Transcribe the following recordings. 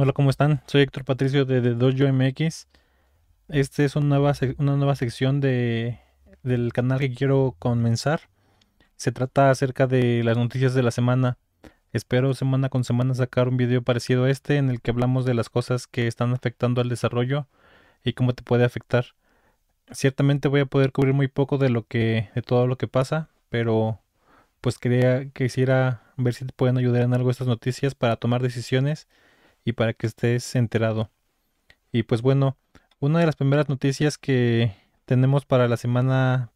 Hola, ¿cómo están? Soy Héctor Patricio de, The Dojo MX. Este es una nueva, una nueva sección de, del canal que quiero comenzar. Se trata acerca de las noticias de la semana. Espero semana con semana sacar un video parecido a este en el que hablamos de las cosas que están afectando al desarrollo y cómo te puede afectar. Ciertamente voy a poder cubrir muy poco de lo que de todo lo que pasa, pero pues quería quisiera ver si te pueden ayudar en algo estas noticias para tomar decisiones y para que estés enterado. Y pues bueno, una de las primeras noticias que tenemos para la semana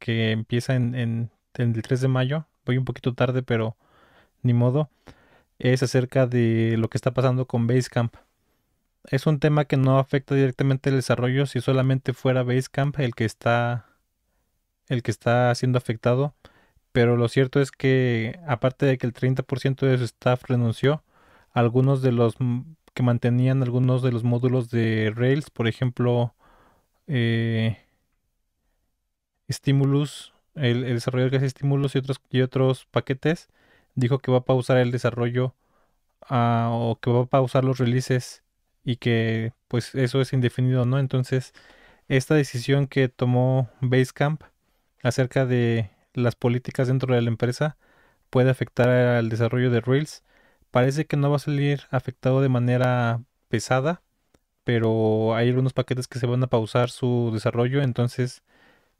que empieza en, el 3 de mayo, voy un poquito tarde, pero ni modo, es acerca de lo que está pasando con Basecamp. Es un tema que no afecta directamente el desarrollo, si solamente fuera Basecamp el que está el que está siendo afectado, pero lo cierto es que aparte de que el 30% de su staff renunció, algunos de los que mantenían algunos de los módulos de Rails, por ejemplo, eh, Stimulus, el, desarrollador que Stimulus y otros, y otros paquetes, dijo que va a pausar el desarrollo ah, o que va a pausar los releases y que pues eso es indefinido, ¿no? Entonces, esta decisión que tomó Basecamp acerca de las políticas dentro de la empresa puede afectar al desarrollo de Rails Parece que no va a salir afectado de manera pesada, pero hay algunos paquetes que se van a pausar su desarrollo, entonces,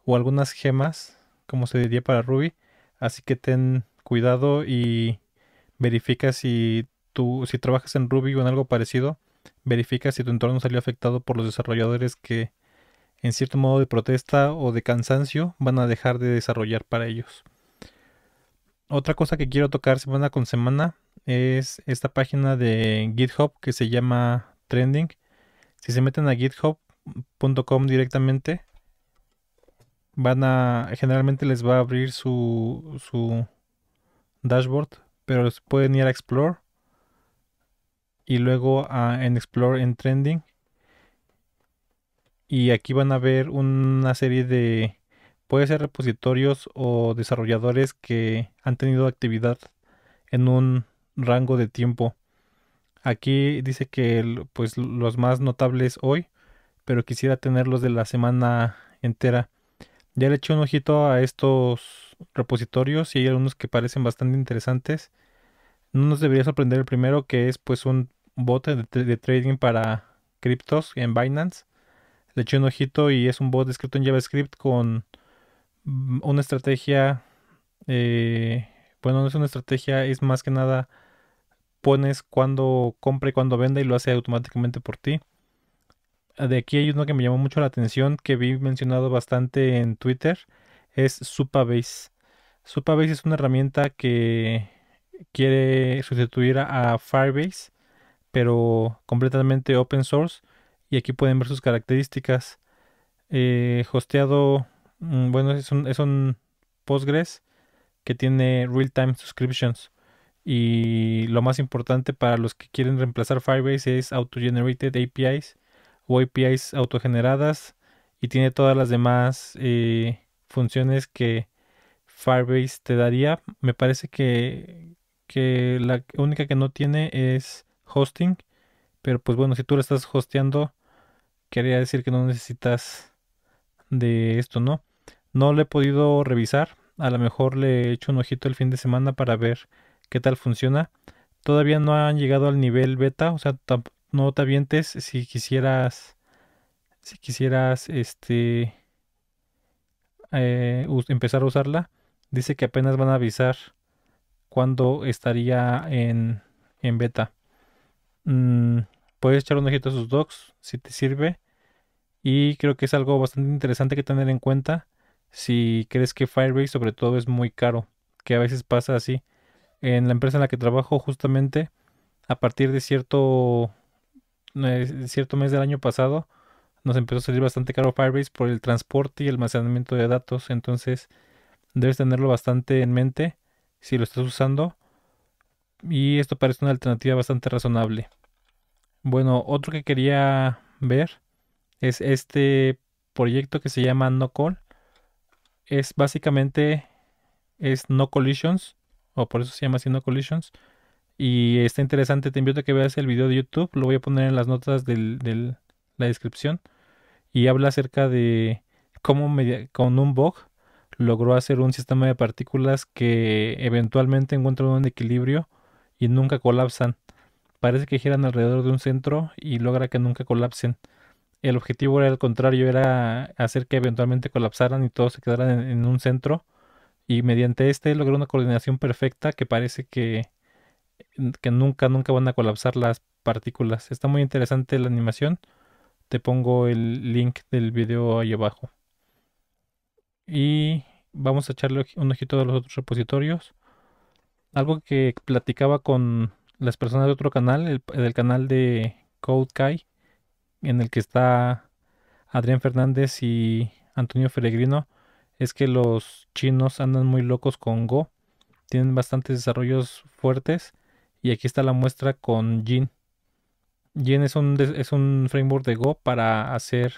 o algunas gemas, como se diría para Ruby. Así que ten cuidado y verifica si tú, si trabajas en Ruby o en algo parecido, verifica si tu entorno salió afectado por los desarrolladores que, en cierto modo de protesta o de cansancio, van a dejar de desarrollar para ellos otra cosa que quiero tocar semana con semana es esta página de GitHub que se llama Trending. Si se meten a github.com directamente, van a. Generalmente les va a abrir su, su dashboard, pero pueden ir a Explore y luego a, en Explore en Trending. Y aquí van a ver una serie de puede ser repositorios o desarrolladores que han tenido actividad en un rango de tiempo. Aquí dice que pues, los más notables hoy, pero quisiera tenerlos de la semana entera. Ya le eché un ojito a estos repositorios y hay algunos que parecen bastante interesantes. No nos debería sorprender el primero que es pues un bot de, de trading para criptos en Binance. Le eché un ojito y es un bot escrito en JavaScript con Mm, una estrategia, eh, bueno, no es una estrategia, es más que nada pones cuando compra y cuando venda y lo hace automáticamente por ti. De aquí hay uno que me llamó mucho la atención que vi mencionado bastante en Twitter, es Supabase. Supabase es una herramienta que quiere sustituir a Firebase, pero completamente open source. Y aquí pueden ver sus características. Eh, hosteado Mm, bueno, es un, es un Postgres que tiene real-time subscriptions. Y lo más importante para los que quieren reemplazar Firebase es auto-generated APIs o APIs autogeneradas y tiene todas las demás eh, funciones que Firebase te daría. Me parece que, que la única que no tiene es hosting, pero pues bueno, si tú lo estás hosteando, quería decir que no necesitas de esto, ¿no? No le he podido revisar. A lo mejor le he hecho un ojito el fin de semana para ver qué tal funciona. Todavía no han llegado al nivel beta, o sea, no te avientes si quisieras, si quisieras, este, eh, empezar a usarla. Dice que apenas van a avisar cuándo estaría en, en beta. Mm, puedes echar un ojito a sus docs si te sirve. Y creo que es algo bastante interesante que tener en cuenta si crees que Firebase sobre todo es muy caro, que a veces pasa así. En la empresa en la que trabajo justamente, a partir de cierto, eh, cierto mes del año pasado, nos empezó a salir bastante caro Firebase por el transporte y el almacenamiento de datos. Entonces, debes tenerlo bastante en mente si lo estás usando. Y esto parece una alternativa bastante razonable. Bueno, otro que quería ver es este proyecto que se llama NoCall es básicamente es no collisions, o por eso se llama así no collisions. Y está interesante, te invito a que veas el video de YouTube, lo voy a poner en las notas de la descripción. Y habla acerca de cómo con un bug logró hacer un sistema de partículas que eventualmente encuentran un equilibrio y nunca colapsan. Parece que giran alrededor de un centro y logra que nunca colapsen el objetivo era el contrario, era hacer que eventualmente colapsaran y todos se quedaran en, un centro. Y mediante este logró una coordinación perfecta que parece que, que nunca, nunca van a colapsar las partículas. Está muy interesante la animación. Te pongo el link del video ahí abajo. Y vamos a echarle un ojito a los otros repositorios. Algo que platicaba con las personas de otro canal, del canal de CodeKai, en el que está Adrián Fernández y Antonio Peregrino es que los chinos andan muy locos con Go, tienen bastantes desarrollos fuertes y aquí está la muestra con Jin. Jin es un, es un framework de Go para hacer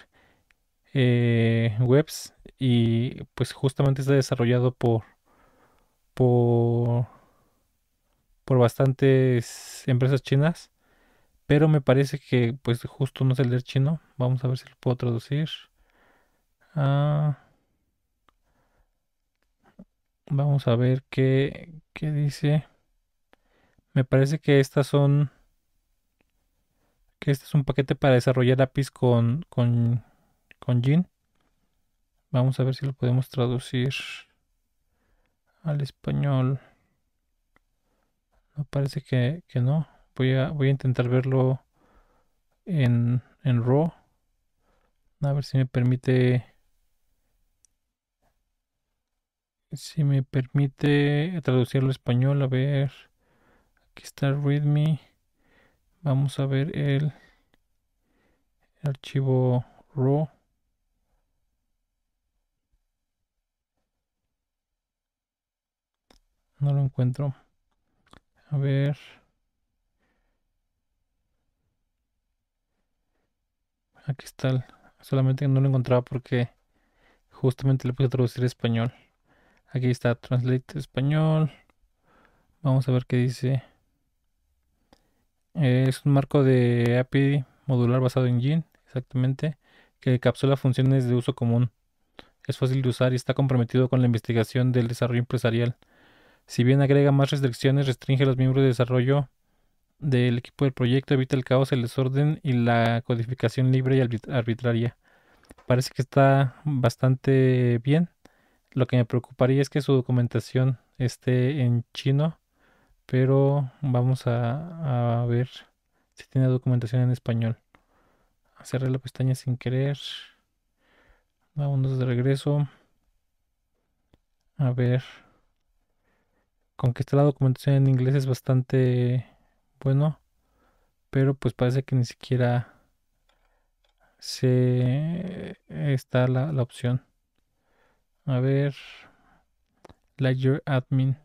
eh, webs y pues justamente está desarrollado por por bastantes empresas chinas pero me parece que pues justo no el leer chino. Vamos a ver si lo puedo traducir. Ah. vamos a ver qué, qué dice. Me parece que estas son... Que este es un paquete para desarrollar APIs con, con, con Gin. Vamos a ver si lo podemos traducir al español. Me parece que no. Voy a, voy a intentar verlo en, en Raw. A ver si me permite. Si me permite traducirlo a español. A ver. Aquí está README. Vamos a ver el archivo RAW. No lo encuentro. A ver. Aquí ah, está. Solamente no lo encontraba porque justamente le puse a traducir español. Aquí está, translate español. Vamos a ver qué dice. es un marco de API modular basado en Gin, exactamente, que encapsula funciones de uso común. Es fácil de usar y está comprometido con la investigación del desarrollo empresarial. Si bien agrega más restricciones, restringe a los miembros de desarrollo del equipo del proyecto evita el caos, el desorden y la codificación libre y arbitraria. Parece que está bastante bien. Lo que me preocuparía es que su documentación esté en chino, pero vamos a, ver si tiene documentación en español. Cerré la pestaña sin querer. Vamos de regreso. A ver. Con que está la documentación en inglés es bastante bueno, pues Pero pues parece que ni siquiera se está la, opción. A ver. Ledger Admin.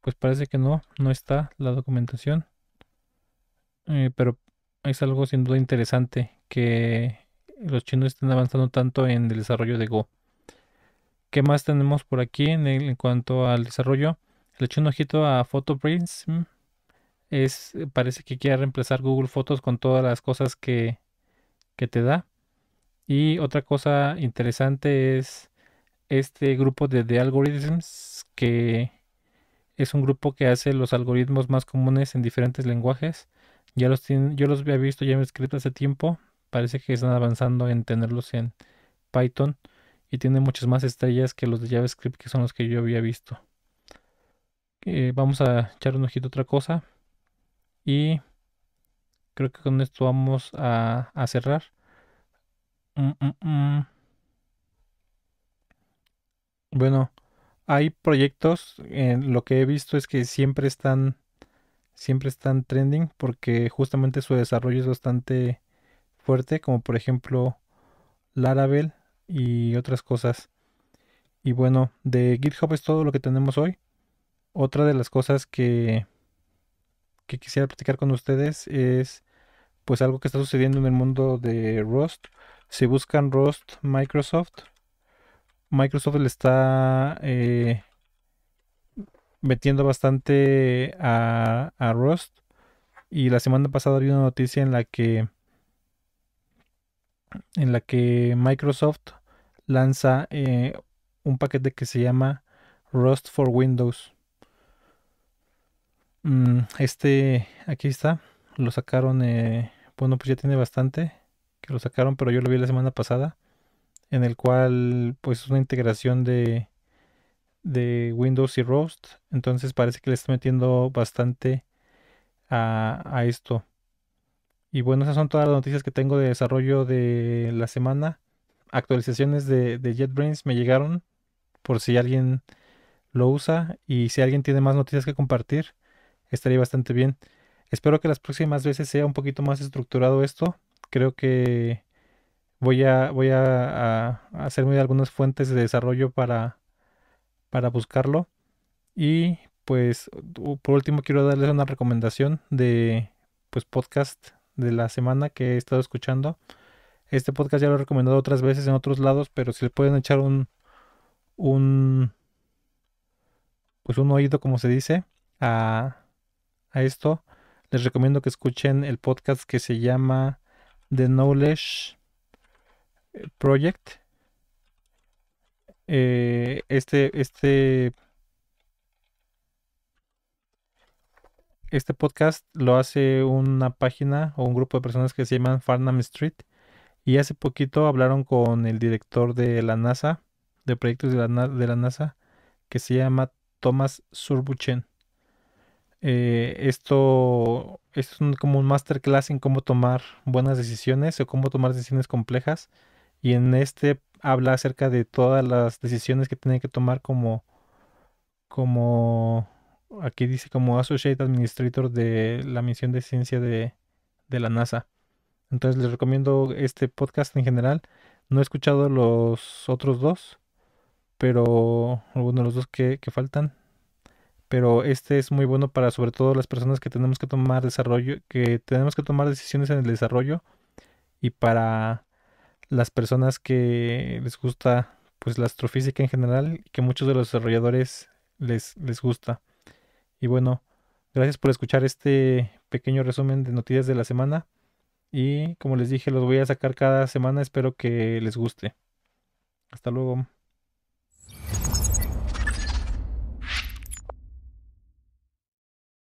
Pues parece que no, no está la documentación. Eh, pero es algo sin duda interesante que los chinos estén avanzando tanto en el desarrollo de Go. ¿Qué más tenemos por aquí en, en cuanto al desarrollo? Le eché un ojito a Photoprints. Mm, es eh, parece que quiere reemplazar Google Fotos con todas las cosas que, te da. Y otra cosa interesante es este grupo de The Algorithms, que es un grupo que hace los algoritmos más comunes en diferentes lenguajes. Ya los yo los había visto JavaScript hace tiempo. Parece que están avanzando en tenerlos en Python. Y tiene muchas más estrellas que los de JavaScript, que son los que yo había visto. Eh, vamos a echar un ojito a otra cosa. Y creo que con esto vamos a, cerrar. Mm, mm, mm. Bueno, hay proyectos, eh, lo que he visto es que siempre están, siempre están trending porque justamente su desarrollo es bastante fuerte, como por ejemplo Laravel y otras cosas. Y bueno, de GitHub es todo lo que tenemos hoy. Otra de las cosas que, que quisiera platicar con ustedes es pues algo que está sucediendo en el mundo de Rust. Si buscan Rust Microsoft, Microsoft le está eh, metiendo bastante a, Rust. Y la semana pasada había una noticia en la que en la que Microsoft lanza eh, un paquete que se llama Rust for Windows. Mm, este, aquí está. Lo sacaron, eh, bueno, pues ya tiene bastante que lo sacaron, pero yo lo vi la semana pasada. En el cual, pues, es una integración de, Windows y Roast. Entonces parece que le está metiendo bastante a, esto. Y bueno, esas son todas las noticias que tengo de desarrollo de la semana. Actualizaciones de, de, JetBrains me llegaron por si alguien lo usa y si alguien tiene más noticias que compartir estaría bastante bien. Espero que las próximas veces sea un poquito más estructurado esto. Creo que voy a, voy a, hacerme algunas fuentes de desarrollo para, para buscarlo. Y pues por último quiero darles una recomendación de pues podcast de la semana que he estado escuchando. Este podcast ya lo he recomendado otras veces en otros lados, pero si les pueden echar un un pues un oído como se dice a a esto, les recomiendo que escuchen el podcast que se llama The Knowledge eh, Project. Eh, este, este, este podcast lo hace una página o un grupo de personas que se llaman Farnam Street. Y hace poquito hablaron con el director de la NASA, de proyectos de la, de la NASA, que se llama Thomas Surbuchen eh, esto, es como un masterclass en cómo tomar buenas decisiones o cómo tomar decisiones complejas. Y en este habla acerca de todas las decisiones que tiene que tomar como, como aquí dice como Associate Administrator de la misión de ciencia de, la NASA. Entonces les recomiendo este podcast en general. No he escuchado los otros dos, pero algunos de los dos que faltan pero este es muy bueno para sobre todo las personas que tenemos que tomar desarrollo, que tenemos que tomar decisiones en el desarrollo y para las personas que les gusta pues la astrofísica en general que muchos de los desarrolladores les, les gusta. Y bueno, gracias por escuchar este pequeño resumen de noticias de la semana y como les dije los voy a sacar cada semana, espero que les guste. Hasta luego.